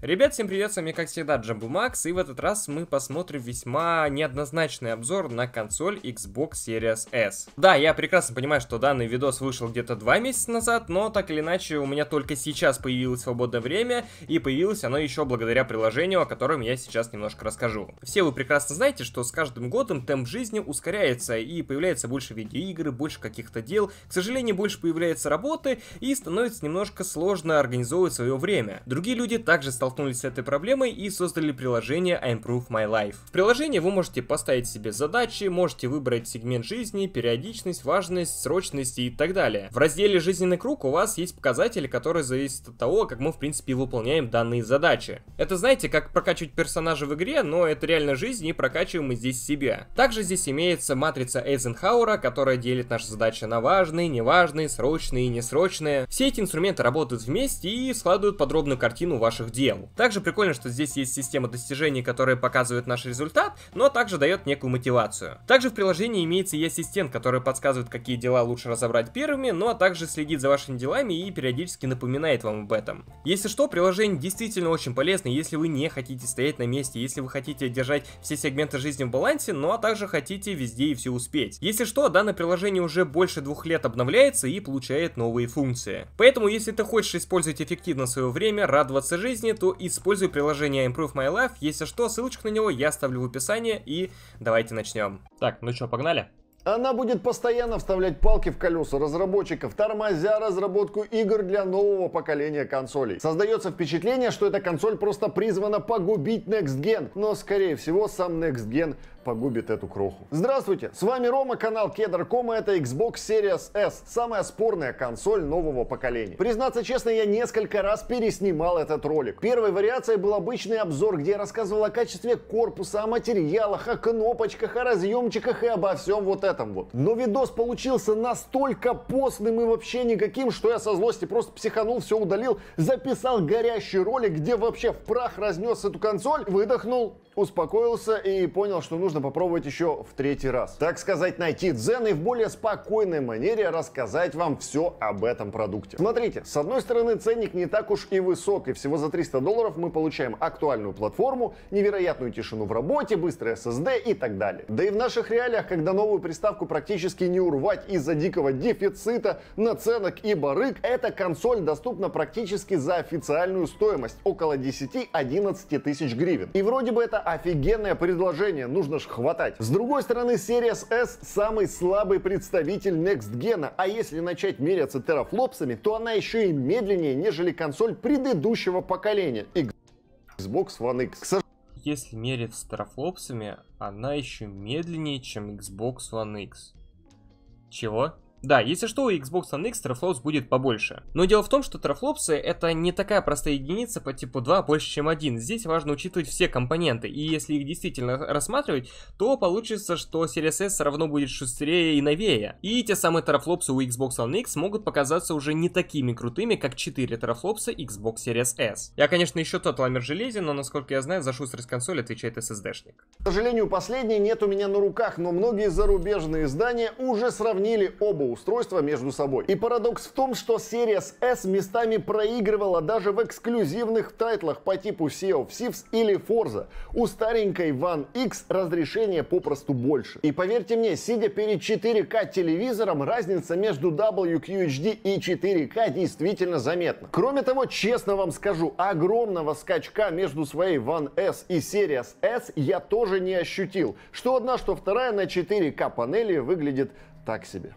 Ребят, всем привет, с вами как всегда Джамбу Макс, и в этот раз мы посмотрим весьма неоднозначный обзор на консоль Xbox Series S. Да, я прекрасно понимаю, что данный видос вышел где-то два месяца назад, но так или иначе у меня только сейчас появилось свободное время, и появилось оно еще благодаря приложению, о котором я сейчас немножко расскажу. Все вы прекрасно знаете, что с каждым годом темп жизни ускоряется, и появляется больше видеоигр, больше каких-то дел, к сожалению, больше появляется работы, и становится немножко сложно организовывать свое время. Другие люди также стал столкнулись с этой проблемой и создали приложение I Improve My Life. В приложении вы можете поставить себе задачи, можете выбрать сегмент жизни, периодичность, важность, срочность и так далее. В разделе «Жизненный круг» у вас есть показатели, которые зависят от того, как мы в принципе выполняем данные задачи. Это знаете, как прокачивать персонажа в игре, но это реально жизнь и прокачиваем мы здесь себя. Также здесь имеется матрица Эйзенхауэра, которая делит наши задачи на важные, неважные, срочные и несрочные. Все эти инструменты работают вместе и складывают подробную картину ваших дел систему. Также прикольно, что здесь есть система достижений, которая показывает наш результат, но также дает некую мотивацию. Также в приложении имеется и ассистент, который подсказывает, какие дела лучше разобрать первыми, но ну а также следит за вашими делами и периодически напоминает вам об этом. Если что, приложение действительно очень полезно, если вы не хотите стоять на месте, если вы хотите держать все сегменты жизни в балансе, но ну а также хотите везде и все успеть. Если что, данное приложение уже больше двух лет обновляется и получает новые функции. Поэтому, если ты хочешь использовать эффективно свое время, радоваться жизни, то что использую приложение Improve My Life. Если что, ссылочку на него я оставлю в описании. И давайте начнем. Так, ну что, погнали? Она будет постоянно вставлять палки в колеса разработчиков, тормозя разработку игр для нового поколения консолей. Создается впечатление, что эта консоль просто призвана погубить Next Gen, но скорее всего сам Next Gen погубит эту кроху. Здравствуйте, с вами Рома, канал Кедр.ком, и это Xbox Series S, самая спорная консоль нового поколения. Признаться честно, я несколько раз переснимал этот ролик. Первой вариацией был обычный обзор, где я рассказывал о качестве корпуса, о материалах, о кнопочках, о разъемчиках и обо всем вот этом вот. Но видос получился настолько постным и вообще никаким, что я со злости просто психанул, все удалил, записал горящий ролик, где вообще в прах разнес эту консоль, выдохнул успокоился и понял, что нужно попробовать еще в третий раз. Так сказать, найти дзен и в более спокойной манере рассказать вам все об этом продукте. Смотрите, с одной стороны ценник не так уж и высок, и всего за 300 долларов мы получаем актуальную платформу, невероятную тишину в работе, быстрый SSD и так далее. Да и в наших реалиях, когда новую приставку практически не урвать из-за дикого дефицита, наценок и барыг, эта консоль доступна практически за официальную стоимость, около 10-11 тысяч гривен. И вроде бы это офигенное предложение, нужно же хватать. С другой стороны, Series S самый слабый представитель Next Gen, а если начать меряться терафлопсами, то она еще и медленнее, нежели консоль предыдущего поколения Xbox One X. Если мериться терафлопсами, она еще медленнее, чем Xbox One X. Чего? Да, если что, у Xbox One X трафлопс будет побольше. Но дело в том, что трафлопсы это не такая простая единица по типу 2 больше, чем 1. Здесь важно учитывать все компоненты, и если их действительно рассматривать, то получится, что Series S равно будет шустрее и новее. И те самые трафлопсы у Xbox One X могут показаться уже не такими крутыми, как 4 трафлопса Xbox Series S. Я, конечно, еще тот ламер железен, но, насколько я знаю, за шустрость консоли отвечает SSD-шник. К сожалению, последний нет у меня на руках, но многие зарубежные издания уже сравнили оба устройства между собой. И парадокс в том, что Series S местами проигрывала даже в эксклюзивных тайтлах по типу Sea of Thieves или Forza. У старенькой One X разрешение попросту больше. И поверьте мне, сидя перед 4К телевизором, разница между WQHD и 4К действительно заметна. Кроме того, честно вам скажу, огромного скачка между своей One S и Series S я тоже не ощутил. Что одна, что вторая на 4К панели выглядит так себе.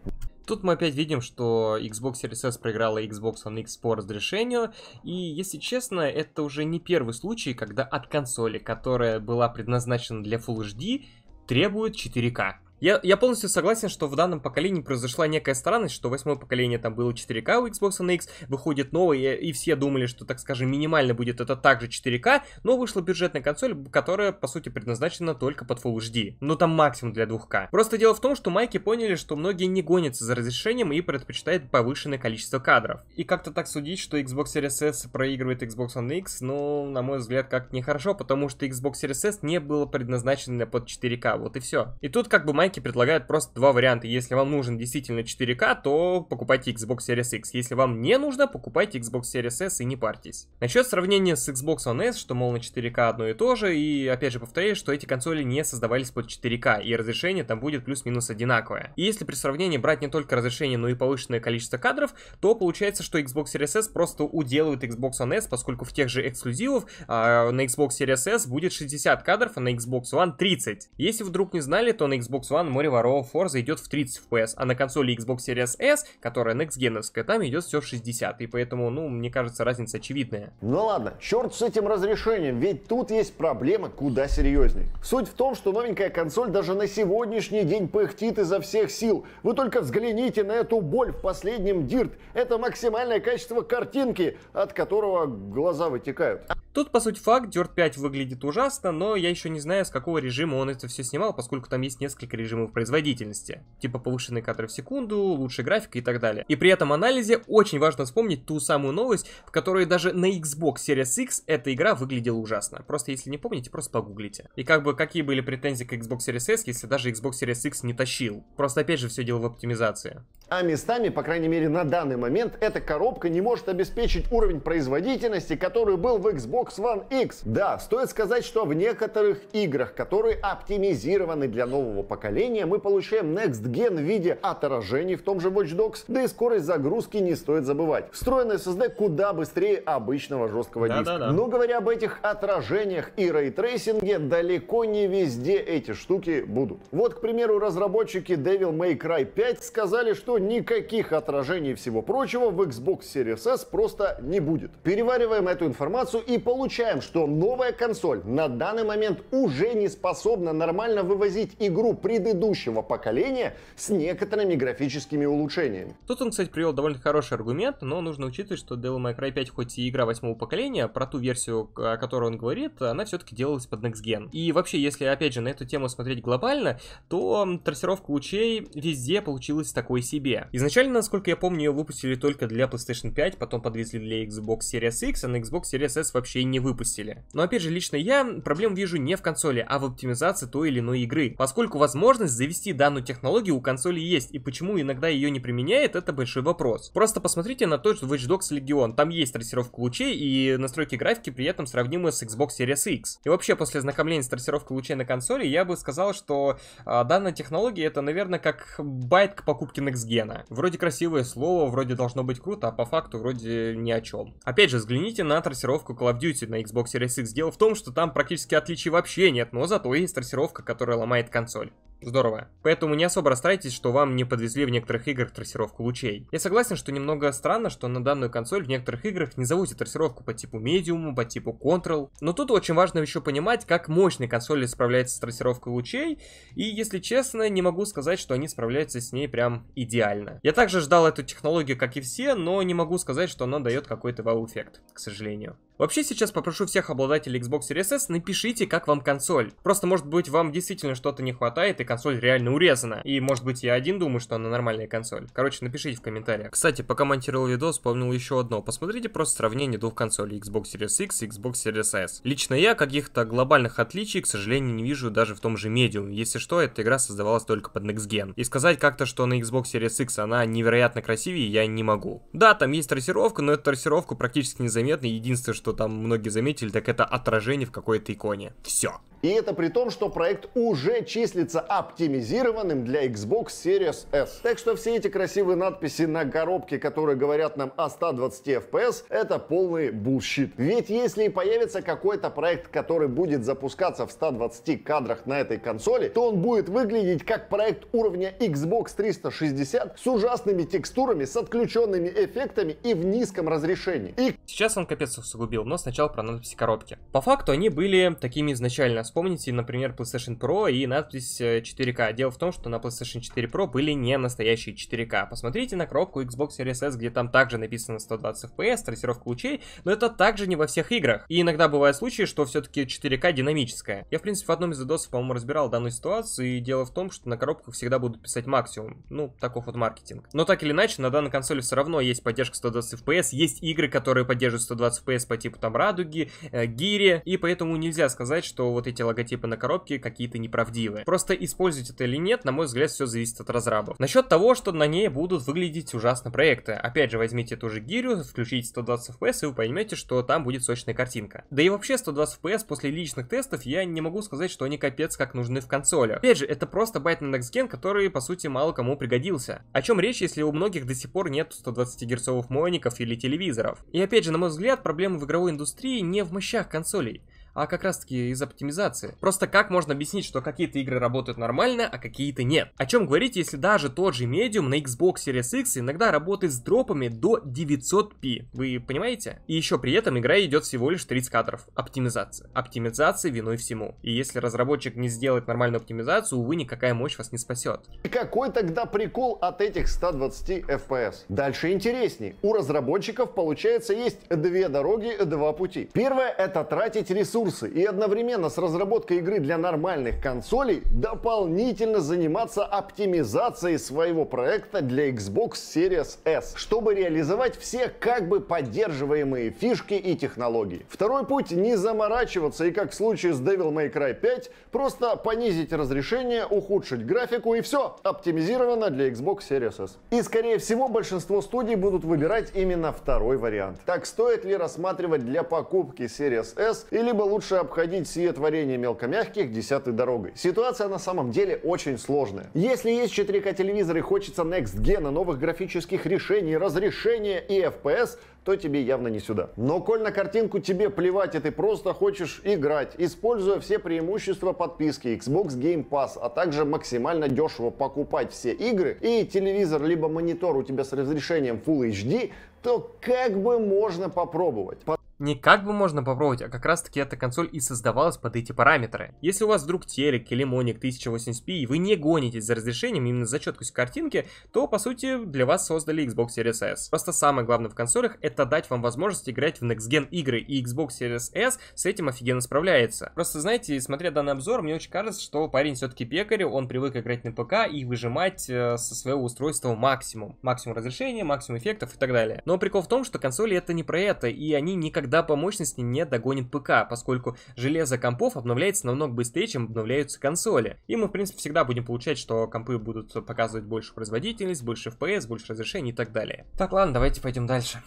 Тут мы опять видим, что Xbox Series S проиграла Xbox One X по разрешению. И, если честно, это уже не первый случай, когда от консоли, которая была предназначена для Full HD, требует 4К. Я, я полностью согласен, что в данном поколении произошла некая странность, что восьмое поколение там было 4К у Xbox One X, выходит новое, и все думали, что, так скажем, минимально будет это также 4К, но вышла бюджетная консоль, которая, по сути, предназначена только под Full HD, но ну, там максимум для 2К. Просто дело в том, что майки поняли, что многие не гонятся за разрешением и предпочитают повышенное количество кадров. И как-то так судить, что Xbox Series S проигрывает Xbox One X, ну, на мой взгляд, как нехорошо, потому что Xbox Series S не было предназначено под 4К, вот и все. И тут как бы майки Банки предлагают просто два варианта. Если вам нужен действительно 4К, то покупайте Xbox Series X. Если вам не нужно, покупайте Xbox Series S и не парьтесь. Насчет сравнения с Xbox One S, что, мол, на 4К одно и то же, и опять же повторяю, что эти консоли не создавались под 4К, и разрешение там будет плюс-минус одинаковое. И если при сравнении брать не только разрешение, но и повышенное количество кадров, то получается, что Xbox Series S просто уделывает Xbox One S, поскольку в тех же эксклюзивов э, на Xbox Series S будет 60 кадров, а на Xbox One 30. Если вдруг не знали, то на Xbox One Капитан Море Ворового Форза идет в 30 FPS, а на консоли Xbox Series S, которая Next Gen, там идет все в 60, и поэтому, ну, мне кажется, разница очевидная. Ну ладно, черт с этим разрешением, ведь тут есть проблема куда серьезней. Суть в том, что новенькая консоль даже на сегодняшний день пыхтит изо всех сил. Вы только взгляните на эту боль в последнем Дирт. Это максимальное качество картинки, от которого глаза вытекают. Тут, по сути, факт, Dirt 5 выглядит ужасно, но я еще не знаю, с какого режима он это все снимал, поскольку там есть несколько режимов режимов производительности, типа повышенные кадры в секунду, лучшая графика и так далее. И при этом анализе очень важно вспомнить ту самую новость, в которой даже на Xbox Series X эта игра выглядела ужасно. Просто если не помните, просто погуглите. И как бы какие были претензии к Xbox Series S, если даже Xbox Series X не тащил. Просто опять же все дело в оптимизации. А местами, по крайней мере на данный момент, эта коробка не может обеспечить уровень производительности, который был в Xbox One X. Да, стоит сказать, что в некоторых играх, которые оптимизированы для нового поколения, поколения мы получаем Next Gen в виде отражений в том же Watch Dogs, да и скорость загрузки не стоит забывать. Встроенный SSD куда быстрее обычного жесткого да, диска. Да, да. Но говоря об этих отражениях и рейтрейсинге, далеко не везде эти штуки будут. Вот, к примеру, разработчики Devil May Cry 5 сказали, что никаких отражений всего прочего в Xbox Series S просто не будет. Перевариваем эту информацию и получаем, что новая консоль на данный момент уже не способна нормально вывозить игру при предыдущего поколения с некоторыми графическими улучшениями. Тут он, кстати, привел довольно хороший аргумент, но нужно учитывать, что Devil May Cry 5 хоть и игра восьмого поколения, про ту версию, о которой он говорит, она все-таки делалась под Next Gen. И вообще, если, опять же, на эту тему смотреть глобально, то трассировка лучей везде получилась такой себе. Изначально, насколько я помню, ее выпустили только для PlayStation 5, потом подвезли для Xbox Series X, а на Xbox Series S вообще не выпустили. Но опять же, лично я проблем вижу не в консоли, а в оптимизации той или иной игры, поскольку возможно возможность завести данную технологию у консоли есть, и почему иногда ее не применяет, это большой вопрос. Просто посмотрите на тот же Watch Dogs Legion, там есть трассировка лучей и настройки графики при этом сравнимы с Xbox Series X. И вообще, после ознакомления с трассировкой лучей на консоли, я бы сказал, что а, данная технология это, наверное, как байт к покупке Next Вроде красивое слово, вроде должно быть круто, а по факту вроде ни о чем. Опять же, взгляните на трассировку Call of Duty на Xbox Series X. Дело в том, что там практически отличий вообще нет, но зато есть трассировка, которая ломает консоль. Здорово. Поэтому не особо расстраивайтесь, что вам не подвезли в некоторых играх трассировку лучей. Я согласен, что немного странно, что на данную консоль в некоторых играх не заводят трассировку по типу медиума, по типу Control. Но тут очень важно еще понимать, как мощные консоли справляются с трассировкой лучей, и если честно, не могу сказать, что они справляются с ней прям идеально. Я также ждал эту технологию, как и все, но не могу сказать, что она дает какой-то вау-эффект, к сожалению. Вообще сейчас попрошу всех обладателей Xbox Series S, напишите, как вам консоль. Просто может быть вам действительно что-то не хватает и консоль реально урезана. И может быть я один думаю, что она нормальная консоль. Короче, напишите в комментариях. Кстати, пока монтировал видос, вспомнил еще одно. Посмотрите просто сравнение двух консолей Xbox Series X и Xbox Series S. Лично я каких-то глобальных отличий, к сожалению, не вижу даже в том же Medium. Если что, эта игра создавалась только под Next Gen. И сказать как-то, что на Xbox Series X она невероятно красивее, я не могу. Да, там есть трассировка, но эта трассировка практически незаметна. Единственное, что что там многие заметили, так это отражение в какой-то иконе. Все. И это при том, что проект уже числится оптимизированным для Xbox Series S. Так что все эти красивые надписи на коробке, которые говорят нам о 120 FPS, это полный булщит. Ведь если и появится какой-то проект, который будет запускаться в 120 кадрах на этой консоли, то он будет выглядеть как проект уровня Xbox 360 с ужасными текстурами, с отключенными эффектами и в низком разрешении. И... Сейчас он капец усугубил, но сначала про надписи коробки. По факту они были такими изначально Вспомните, например, PlayStation Pro и надпись 4 э, k Дело в том, что на PlayStation 4 Pro были не настоящие 4 k Посмотрите на коробку Xbox Series S, где там также написано 120 FPS, трассировка лучей, но это также не во всех играх. И иногда бывают случаи, что все-таки 4К динамическая. Я, в принципе, в одном из видосов, по-моему, разбирал данную ситуацию, и дело в том, что на коробках всегда будут писать максимум. Ну, таков вот маркетинг. Но так или иначе, на данной консоли все равно есть поддержка 120 FPS, есть игры, которые поддерживают 120 FPS по типу там Радуги, э, Гири, и поэтому нельзя сказать, что вот эти эти логотипы на коробке какие-то неправдивые. Просто использовать это или нет, на мой взгляд, все зависит от разрабов. Насчет того, что на ней будут выглядеть ужасно проекты. Опять же, возьмите ту же гирю, включите 120 FPS, и вы поймете, что там будет сочная картинка. Да и вообще 120 FPS после личных тестов я не могу сказать, что они капец как нужны в консоли. Опять же, это просто байт на Next Gen, который, по сути, мало кому пригодился. О чем речь, если у многих до сих пор нет 120 герцовых моников или телевизоров? И опять же, на мой взгляд, проблема в игровой индустрии не в мощах консолей а как раз таки из оптимизации. Просто как можно объяснить, что какие-то игры работают нормально, а какие-то нет? О чем говорить, если даже тот же Medium на Xbox Series X иногда работает с дропами до 900p, вы понимаете? И еще при этом игра идет всего лишь 30 кадров. Оптимизация. Оптимизация виной всему. И если разработчик не сделает нормальную оптимизацию, увы, никакая мощь вас не спасет. И какой тогда прикол от этих 120 FPS? Дальше интереснее. У разработчиков, получается, есть две дороги, два пути. Первое — это тратить ресурсы ресурсы и одновременно с разработкой игры для нормальных консолей дополнительно заниматься оптимизацией своего проекта для Xbox Series S, чтобы реализовать все как бы поддерживаемые фишки и технологии. Второй путь — не заморачиваться и, как в случае с Devil May Cry 5, просто понизить разрешение, ухудшить графику и все, оптимизировано для Xbox Series S. И, скорее всего, большинство студий будут выбирать именно второй вариант. Так стоит ли рассматривать для покупки Series S или либо лучше обходить сие творение мелкомягких десятой дорогой. Ситуация на самом деле очень сложная. Если есть 4К телевизор и хочется Next Gen, новых графических решений, разрешения и FPS, то тебе явно не сюда. Но коль на картинку тебе плевать, и ты просто хочешь играть, используя все преимущества подписки Xbox Game Pass, а также максимально дешево покупать все игры, и телевизор либо монитор у тебя с разрешением Full HD, то как бы можно попробовать? не как бы можно попробовать, а как раз таки эта консоль и создавалась под эти параметры. Если у вас вдруг телек или моник 1080p и вы не гонитесь за разрешением именно за четкость картинки, то по сути для вас создали Xbox Series S. Просто самое главное в консолях это дать вам возможность играть в Next Gen игры, и Xbox Series S с этим офигенно справляется. Просто знаете, смотря данный обзор, мне очень кажется, что парень все-таки пекарь, он привык играть на ПК и выжимать э, со своего устройства максимум. Максимум разрешения, максимум эффектов и так далее. Но прикол в том, что консоли это не про это, и они никогда когда по мощности не догонит ПК, поскольку железо компов обновляется намного быстрее, чем обновляются консоли. И мы, в принципе, всегда будем получать, что компы будут показывать больше производительность, больше FPS, больше разрешений и так далее. Так, ладно, давайте пойдем дальше.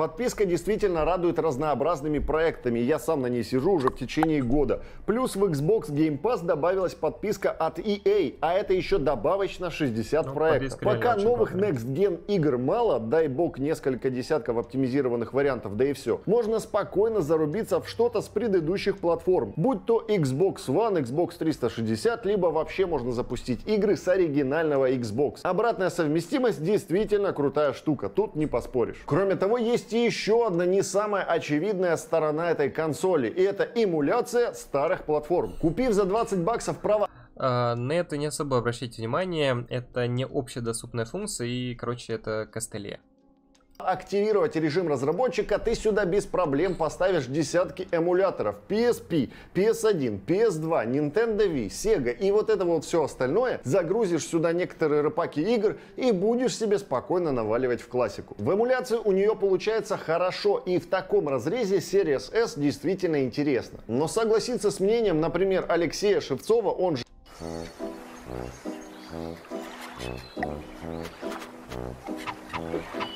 Подписка действительно радует разнообразными проектами, я сам на ней сижу уже в течение года. Плюс в Xbox Game Pass добавилась подписка от EA, а это еще добавочно 60 ну, проектов. Пока новых Next Gen игр мало, дай бог несколько десятков оптимизированных вариантов, да и все, можно спокойно зарубиться в что-то с предыдущих платформ. Будь то Xbox One, Xbox 360, либо вообще можно запустить игры с оригинального Xbox. Обратная совместимость действительно крутая штука, тут не поспоришь. Кроме того, есть есть еще одна не самая очевидная сторона этой консоли, и это эмуляция старых платформ. Купив за 20 баксов права, а, на это не особо обращайте внимание, это не общедоступная функция и, короче, это костыле активировать режим разработчика, ты сюда без проблем поставишь десятки эмуляторов PSP, PS1, PS2, Nintendo Wii, Sega и вот это вот все остальное. Загрузишь сюда некоторые рыбаки игр и будешь себе спокойно наваливать в классику. В эмуляции у нее получается хорошо и в таком разрезе Series S действительно интересно. Но согласиться с мнением, например, Алексея Шевцова, он же... Thank you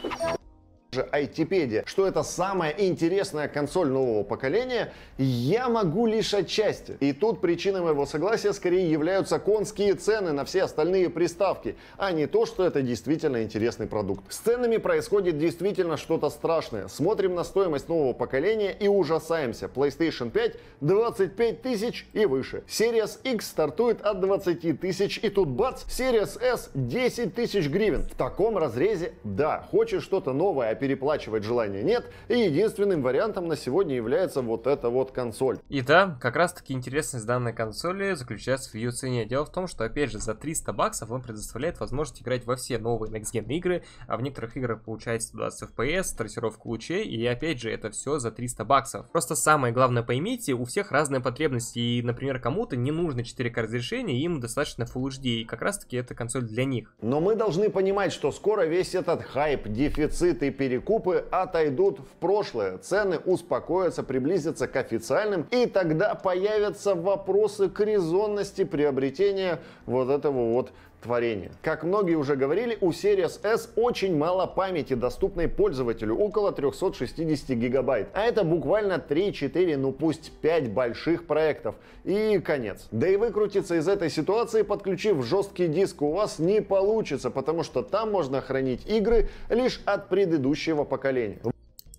же айтипедия, что это самая интересная консоль нового поколения, я могу лишь отчасти. И тут причиной моего согласия скорее являются конские цены на все остальные приставки, а не то, что это действительно интересный продукт. С ценами происходит действительно что-то страшное. Смотрим на стоимость нового поколения и ужасаемся. PlayStation 5 25 тысяч и выше. Series X стартует от 20 тысяч и тут бац, Series S 10 тысяч гривен. В таком разрезе, да, хочешь что-то новое, переплачивать желания нет, и единственным вариантом на сегодня является вот эта вот консоль. И да, как раз таки интересность данной консоли заключается в ее цене. Дело в том, что опять же за 300 баксов он предоставляет возможность играть во все новые Next Gen игры, а в некоторых играх получается 120 FPS, трассировка лучей, и опять же это все за 300 баксов. Просто самое главное поймите, у всех разные потребности, и, например, кому-то не нужно 4К разрешение, им достаточно Full HD, и как раз таки эта консоль для них. Но мы должны понимать, что скоро весь этот хайп, дефицит и перед перекупы отойдут в прошлое, цены успокоятся, приблизятся к официальным, и тогда появятся вопросы к резонности приобретения вот этого вот творения. Как многие уже говорили, у Series S очень мало памяти, доступной пользователю, около 360 гигабайт. А это буквально 3-4, ну пусть 5 больших проектов. И конец. Да и выкрутиться из этой ситуации, подключив жесткий диск, у вас не получится, потому что там можно хранить игры лишь от предыдущего поколения.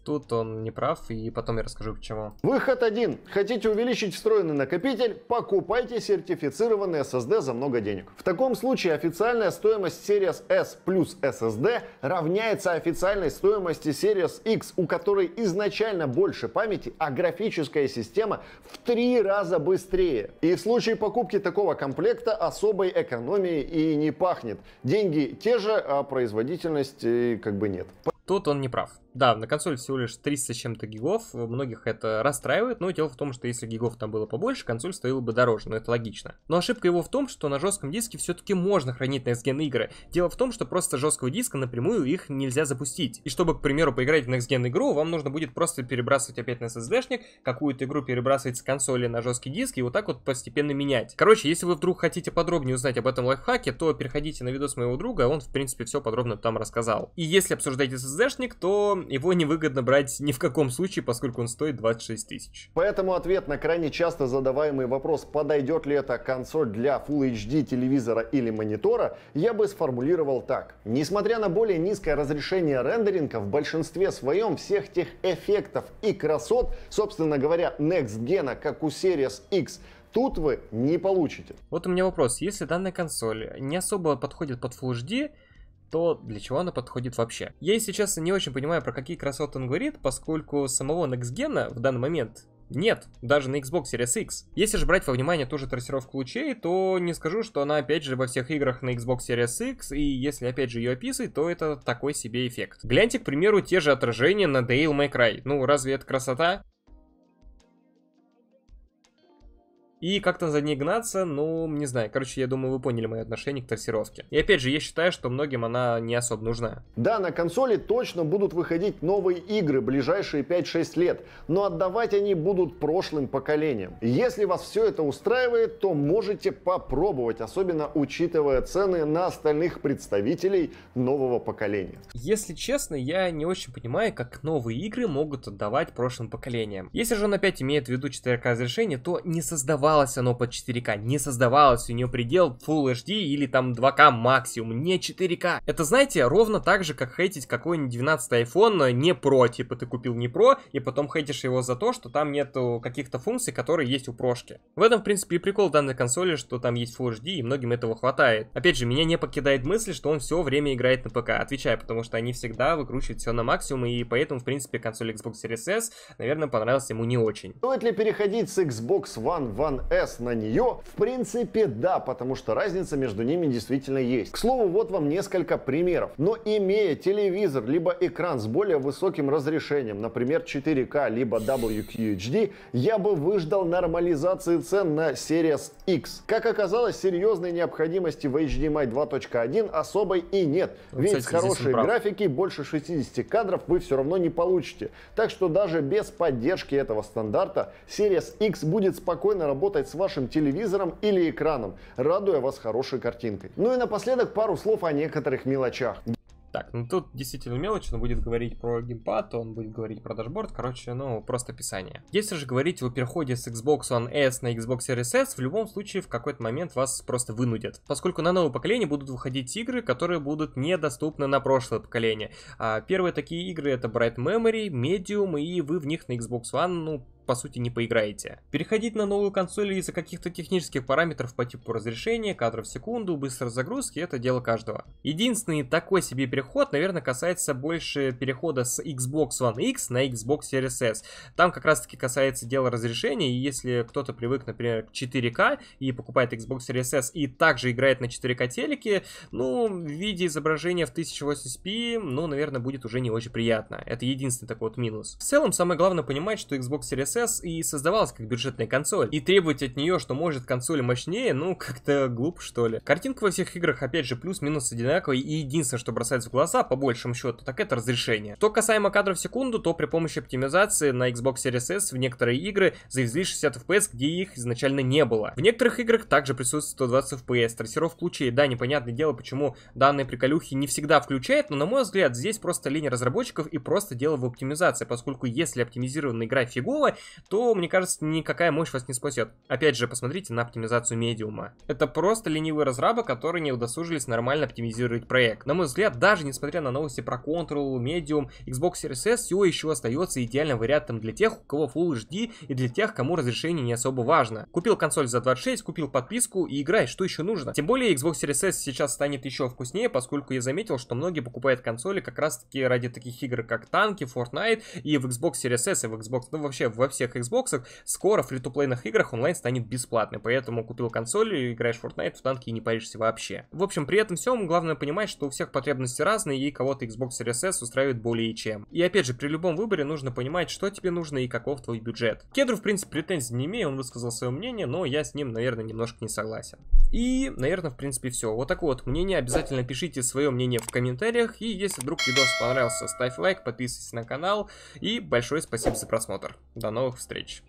Тут он не прав, и потом я расскажу почему. Выход один. Хотите увеличить встроенный накопитель? Покупайте сертифицированный SSD за много денег. В таком случае официальная стоимость Series S плюс SSD равняется официальной стоимости Series X, у которой изначально больше памяти, а графическая система в три раза быстрее. И в случае покупки такого комплекта особой экономии и не пахнет. Деньги те же, а производительности как бы нет. Тут он не прав да, на консоли всего лишь 300 с чем-то гигов, многих это расстраивает, но дело в том, что если гигов там было побольше, консоль стоила бы дороже, но это логично. Но ошибка его в том, что на жестком диске все-таки можно хранить Next Gen игры. Дело в том, что просто жесткого диска напрямую их нельзя запустить. И чтобы, к примеру, поиграть в Next Gen игру, вам нужно будет просто перебрасывать опять на SSD-шник, какую-то игру перебрасывать с консоли на жесткий диск и вот так вот постепенно менять. Короче, если вы вдруг хотите подробнее узнать об этом лайфхаке, то переходите на видос моего друга, он, в принципе, все подробно там рассказал. И если обсуждаете SSD-шник, то его невыгодно брать ни в каком случае, поскольку он стоит 26 тысяч. Поэтому ответ на крайне часто задаваемый вопрос, подойдет ли эта консоль для Full HD телевизора или монитора, я бы сформулировал так. Несмотря на более низкое разрешение рендеринга, в большинстве своем всех тех эффектов и красот, собственно говоря, Next Gen, как у Series X, тут вы не получите. Вот у меня вопрос. Если данная консоль не особо подходит под Full HD, то, для чего она подходит вообще. Я, если честно, не очень понимаю, про какие красоты он говорит, поскольку самого Next в данный момент нет, даже на Xbox Series X. Если же брать во внимание ту же трассировку лучей, то не скажу, что она опять же во всех играх на Xbox Series X, и если опять же ее описывать, то это такой себе эффект. Гляньте, к примеру, те же отражения на Dale May Cry. Ну, разве это красота? и как-то за ней гнаться, ну, не знаю. Короче, я думаю, вы поняли мое отношение к трассировке. И опять же, я считаю, что многим она не особо нужна. Да, на консоли точно будут выходить новые игры ближайшие 5-6 лет, но отдавать они будут прошлым поколениям. Если вас все это устраивает, то можете попробовать, особенно учитывая цены на остальных представителей нового поколения. Если честно, я не очень понимаю, как новые игры могут отдавать прошлым поколениям. Если же он опять имеет в виду 4К разрешение, то не создавал создавалось оно под 4К, не создавалось, у нее предел Full HD или там 2К максимум, не 4К. Это, знаете, ровно так же, как хейтить какой-нибудь 12 iPhone э, не Pro, типа ты купил не Pro, и потом хейтишь его за то, что там нету каких-то функций, которые есть у прошки. В этом, в принципе, и прикол данной консоли, что там есть Full HD, и многим этого хватает. Опять же, меня не покидает мысль, что он все время играет на ПК, отвечаю, потому что они всегда выкручивают все на максимум, и поэтому, в принципе, консоль Xbox Series S, наверное, понравилась ему не очень. Стоит ли переходить с Xbox One, One S на нее? В принципе, да, потому что разница между ними действительно есть. К слову, вот вам несколько примеров. Но имея телевизор либо экран с более высоким разрешением, например 4 k либо WQHD, я бы выждал нормализации цен на Series X. Как оказалось, серьезной необходимости в HDMI 2.1 особой и нет. Ведь Кстати, с хорошей больше 60 кадров вы все равно не получите. Так что даже без поддержки этого стандарта Series X будет спокойно работать работать с вашим телевизором или экраном, радуя вас хорошей картинкой. Ну и напоследок пару слов о некоторых мелочах. Так, ну тут действительно мелочь, он будет говорить про геймпад, он будет говорить про дашборд, короче, ну, просто описание. Если же говорить о переходе с Xbox One S на Xbox Series S, в любом случае в какой-то момент вас просто вынудят, поскольку на новое поколение будут выходить игры, которые будут недоступны на прошлое поколение. А первые такие игры это Bright Memory, Medium, и вы в них на Xbox One, ну, по сути не поиграете. Переходить на новую консоль из-за каких-то технических параметров по типу разрешения, кадров в секунду, быстрой загрузки, это дело каждого. Единственный такой себе переход, наверное, касается больше перехода с Xbox One X на Xbox Series S. Там как раз таки касается дела разрешения, и если кто-то привык, например, к 4К и покупает Xbox Series S и также играет на 4К телеке, ну, в виде изображения в 1080p, ну, наверное, будет уже не очень приятно. Это единственный такой вот минус. В целом, самое главное понимать, что Xbox Series DLSS и создавалась как бюджетная консоль. И требовать от нее, что может консоль мощнее, ну, как-то глупо, что ли. Картинка во всех играх, опять же, плюс-минус одинаковая, и единственное, что бросается в глаза, по большему счету, так это разрешение. Что касаемо кадров в секунду, то при помощи оптимизации на Xbox Series S в некоторые игры завезли 60 FPS, где их изначально не было. В некоторых играх также присутствует 120 FPS, трассировка лучей. Да, непонятное дело, почему данные приколюхи не всегда включает, но на мой взгляд, здесь просто линия разработчиков и просто дело в оптимизации, поскольку если оптимизированная игра фиговая, то, мне кажется, никакая мощь вас не спасет. Опять же, посмотрите на оптимизацию медиума. Это просто ленивые разрабы, которые не удосужились нормально оптимизировать проект. На мой взгляд, даже несмотря на новости про Control, Medium, Xbox Series S, все еще остается идеальным вариантом для тех, у кого Full HD и для тех, кому разрешение не особо важно. Купил консоль за 26, купил подписку и играй, что еще нужно. Тем более Xbox Series S сейчас станет еще вкуснее, поскольку я заметил, что многие покупают консоли как раз таки ради таких игр, как танки, Fortnite и в Xbox Series S и в Xbox, ну вообще во все всех Xbox, скоро в фри то играх онлайн станет бесплатный, поэтому купил консоль и играешь в Fortnite, в танки и не паришься вообще. В общем, при этом всем главное понимать, что у всех потребности разные, и кого-то Xbox Series S устраивает более чем. И опять же, при любом выборе нужно понимать, что тебе нужно и каков твой бюджет. Кедру, в принципе, претензий не имею, он высказал свое мнение, но я с ним, наверное, немножко не согласен. И, наверное, в принципе, все. Вот такое вот мнение. Обязательно пишите свое мнение в комментариях. И если вдруг видос понравился, ставь лайк, подписывайся на канал. И большое спасибо за просмотр. До новых новых встреч!